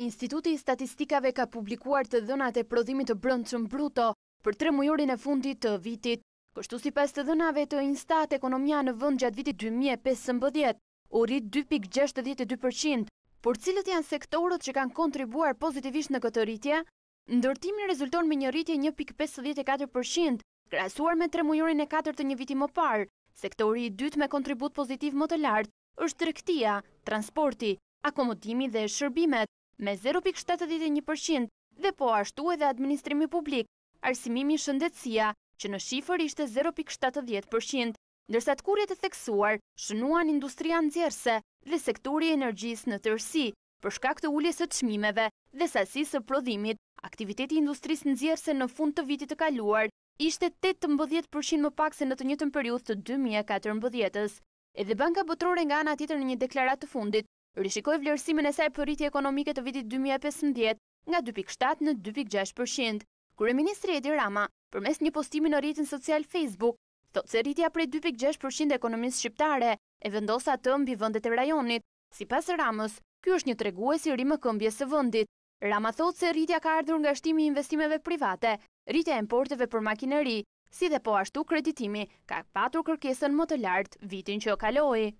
Instituti Statistikave ka publikuar të dhënat e prodhimit të brëndësën bruto për tre mujurin e fundit të vitit. Kështu si pas të dhënave të instat ekonomia në vënd gjatë vitit 2015, u rrit 2.62%, por cilët janë sektorët që kanë kontribuar pozitivisht në këtë rritje? Ndërtimin rezulton me një rritje 1.54%, krasuar me tre mujurin e 4 të një vitit më parë. Sektori i dytë me kontribut pozitiv më të lartë është rektia, transporti, akomodimi dhe shërbimet, me 0.71% dhe po ashtu edhe administrimi publik, arsimimi shëndetsia që në shifër ishte 0.70%, ndërsa të kurjet e theksuar shënuan industria në dhe sektori energjis në tërsi, përshka këtë ulljes e të shmimeve dhe sasisë e prodhimit, aktiviteti industris në gjerëse në fund të vitit e kaluar ishte 8.10% më pak se në të njëtën periuth të 2014. Edhe banka botrore nga ana atitër në një deklarat të fundit, rishikoj vlerësimin e saj për rritje ekonomike të vitit 2015 nga 2.7 në 2.6%. Kure Ministri Edi Rama, për mes një postimi në rritin social Facebook, thot se rritja për 2.6% e ekonomisë shqiptare e vendosa të mbi vëndet e rajonit. Si pas Ramës, kjo është një tregu si rrimë këmbje së vëndit. Rama thot se rritja ka ardhur nga shtimi investimeve private, rritja e importeve për makineri, si dhe po ashtu kreditimi ka patur kërkesën më të lartë vitin që kaloi.